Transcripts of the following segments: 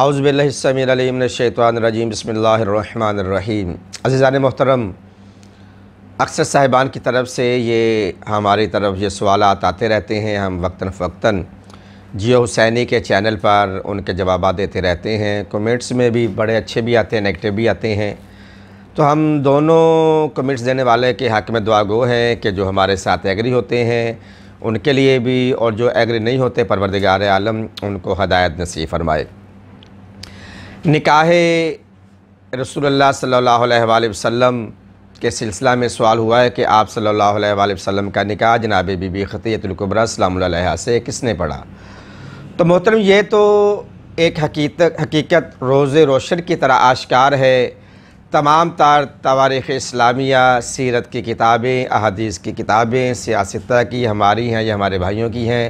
اعوذ باللہ السمیر علیہ من الشیطان الرجیم بسم اللہ الرحمن الرحیم عزیزان محترم اکثر صاحبان کی طرف سے یہ ہماری طرف یہ سوالات آتے رہتے ہیں ہم وقتاً فوقتاً جیو حسینی کے چینل پر ان کے جوابات دیتے رہتے ہیں کومنٹس میں بھی بڑے اچھے بھی آتے ہیں نگیٹو بھی آتے ہیں تو ہم دونوں کومنٹس دینے والے کے حق میں دعا گو ہیں کہ جو ہمارے ساتھ ایگری ہوتے ہیں ان کے لیے بھی اور جو ایگری نہیں ہوتے پروردگار عالم ان کو ہدایت نصیب فرمائے نکاح رسول اللہ صلی اللہ علیہ وآلہ وسلم کے سلسلہ میں سوال ہوا ہے کہ آپ صلی اللہ علیہ وآلہ وسلم کا نکاح جناب بی بی خطیت القبرہ سلام علیہ سے کس نے پڑھا تو محترم یہ تو ایک حقیقت حقیقت روز روشن کی طرح آشکار ہے تمام تار تواریخ اسلامیہ سیرت کی کتابیں احادیث کی کتابیں سیاستہ کی ہماری ہیں یا ہمارے بھائیوں کی ہیں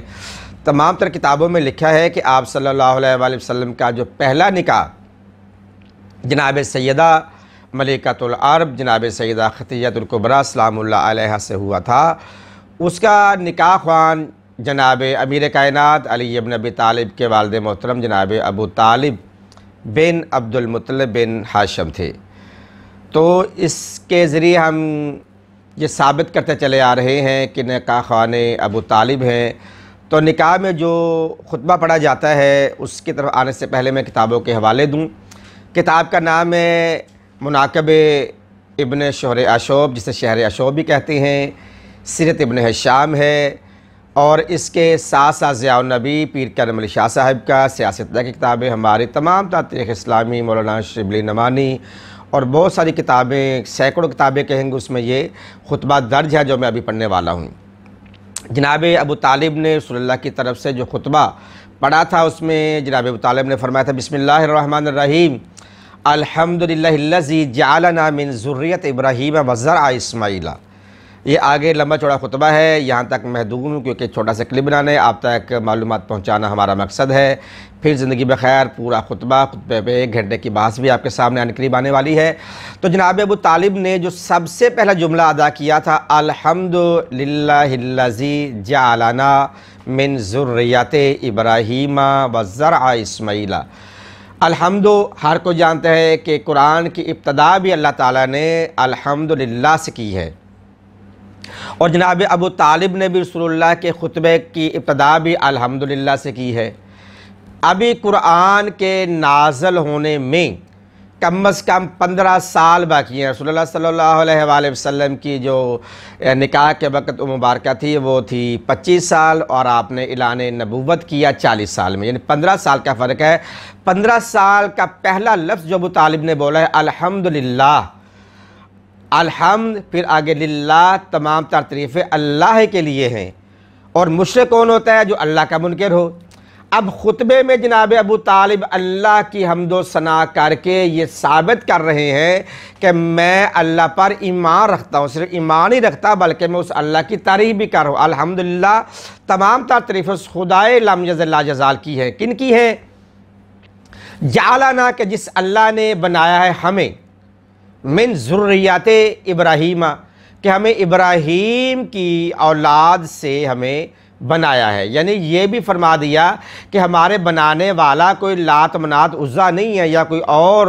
تمام تر کتابوں میں لکھا ہے کہ آپ صلی اللہ علیہ وآلہ وسلم کا جو پہلا نکاح جناب سیدہ ملکۃ العرب جناب سیدہ خطیت القبرہ سلام اللہ علیہ سے ہوا تھا اس کا نکاح خوان جناب امیر کائنات علی ابی طالب کے والد محترم جناب ابو طالب بن عبد المطلب بن ہاشم تھے تو اس کے ذریعے ہم یہ ثابت کرتے چلے آ رہے ہیں کہ نکاح خوان ابو طالب ہیں تو نکاح میں جو خطبہ پڑھا جاتا ہے اس کی طرف آنے سے پہلے میں کتابوں کے حوالے دوں کتاب کا نام ہے مناقب ابن شہر اشوب جسے شہر اشوب بھی کہتے ہیں سیرت ابن حشام ہے اور اس کے سا ساز ضیاء النبی پیر کرم علی شاہ صاحب کا سیاستدہ کی کتابیں ہماری تمام تاریخ اسلامی مولانا شبلی نمانی اور بہت ساری کتابیں سینکڑوں کتابیں کہیں گے اس میں یہ خطبہ درج ہے جو میں ابھی پڑھنے والا ہوں جناب ابو طالب نے صلی اللہ کی طرف سے جو خطبہ پڑھا تھا اس میں جناب ابو طالب نے فرمایا تھا بسم اللہ الرحمن الرحیم الحمد للہ من ذریت ابراہیم وزرع اسماعیلہ یہ آگے لمبا چوڑا خطبہ ہے یہاں تک محدود ہوں کیونکہ چھوٹا سا بنانے آپ تک معلومات پہنچانا ہمارا مقصد ہے پھر زندگی بخیر پورا خطبہ خطبہ پہ ایک گھنٹے کی بحث بھی آپ کے سامنے قریب آنے والی ہے تو جناب ابو طالب نے جو سب سے پہلا جملہ ادا کیا تھا الحمد للہ جعلنا من ذریت ابراہیم وزرع اسماعیلہ الحمد ہر کو جانتا ہے کہ قرآن کی ابتدا بھی اللہ تعالیٰ نے الحمدللہ سے کی ہے اور جناب ابو طالب نے بھی رسول اللہ کے خطبے کی ابتدا بھی الحمدللہ سے کی ہے ابھی قرآن کے نازل ہونے میں کم از کم پندرہ سال باقی ہیں رسول اللہ صلی اللہ علیہ وآلہ وسلم کی جو نکاح کے وقت وہ مبارکہ تھی وہ تھی پچیس سال اور آپ نے اعلان نبوت کیا چالیس سال میں یعنی پندرہ سال کا فرق ہے پندرہ سال کا پہلا لفظ جو ابو طالب نے بولا ہے الحمدللہ الحمد پھر آگے للہ تمام تر طریفے اللہ کے لیے ہیں اور مشرق کون ہوتا ہے جو اللہ کا منکر ہو اب خطبے میں جناب ابو طالب اللہ کی حمد و سنا کر کے یہ ثابت کر رہے ہیں کہ میں اللہ پر ایمان رکھتا ہوں صرف ایمان ہی رکھتا بلکہ میں اس اللہ کی تعریف بھی کر رہا ہوں الحمدللہ تمام تر تعریف اس خدائے لم اللہ جزال کی ہے کن کی ہے جعلنا کہ جس اللہ نے بنایا ہے ہمیں من ذریات ابراہیم کہ ہمیں ابراہیم کی اولاد سے ہمیں بنایا ہے یعنی یہ بھی فرما دیا کہ ہمارے بنانے والا کوئی لات منات عزا نہیں ہے یا کوئی اور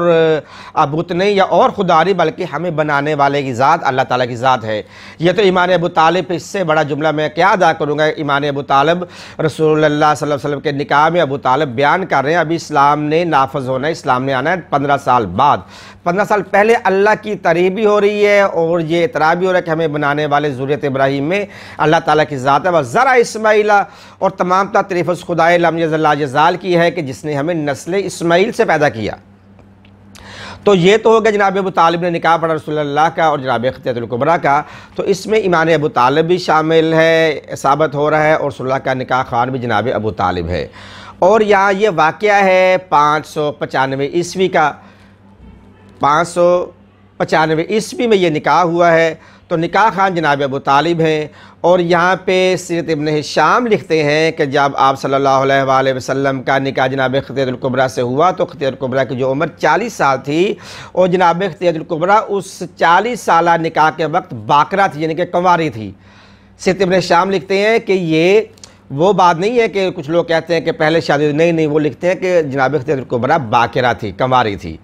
عبوت نہیں یا اور خدا نہیں بلکہ ہمیں بنانے والے کی ذات اللہ تعالیٰ کی ذات ہے یہ تو ایمان ابو طالب اس سے بڑا جملہ میں کیا ادا کروں گا ایمان ابو طالب رسول اللہ صلی اللہ علیہ وسلم کے نکاح میں ابو طالب بیان کر رہے ہیں ابھی اسلام نے نافذ ہونا ہے اسلام نے آنا ہے پندرہ سال بعد پندرہ سال پہلے اللہ کی تریب بھی ہو رہی ہے اور یہ اعتراف بھی ہو رہا ہے کہ ہمیں بنانے والے ضروریت ابراہیم میں اللہ تعالیٰ کی ذات ہے اور ذرا اس اسماعیلہ اور تمام تعریف خدا کی ہے کہ جس نے ہمیں نسل اسماعیل سے پیدا کیا تو یہ تو ہوگا جناب ابو طالب نے نکاح پڑھا رسول اللہ کا اور جناب اختیت القبرہ کا تو اس میں ایمان ابو طالب بھی شامل ہے ثابت ہو رہا ہے اور رسول اللہ کا نکاح خان بھی جناب ابو طالب ہے اور یہاں یہ واقعہ ہے پانچ سو پچانوے عیسوی کا پانچ سو پچانوے عیسوی میں یہ نکاح ہوا ہے تو نکاح خان جناب ابو طالب ہیں اور یہاں پہ سیرت ابن شام لکھتے ہیں کہ جب آپ صلی اللہ علیہ وآلہ وسلم کا نکاح جناب خط القبرہ سے ہوا تو خطی القبرہ کی جو عمر چالیس سال تھی اور جناب القبرہ اس چالیس سالہ نکاح کے وقت باقرہ تھی یعنی کہ کنواری تھی سیرت ابن شام لکھتے ہیں کہ یہ وہ بات نہیں ہے کہ کچھ لوگ کہتے ہیں کہ پہلے شادی نہیں نہیں وہ لکھتے ہیں کہ جناب القبرہ باقرہ تھی کنواری تھی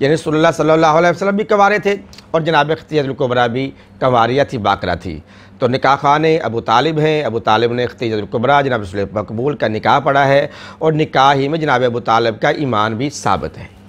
یعنی صلی اللہ صلی اللہ علیہ وسلم بھی کنوارے تھے اور جناب اختیار القبرا بھی کنواریہ تھی باکرہ تھی تو نکاح خانے ابو طالب ہیں ابو طالب نے اختیج القبرا جناب رسول مقبول کا نکاح پڑا ہے اور نکاح ہی میں جناب ابو طالب کا ایمان بھی ثابت ہے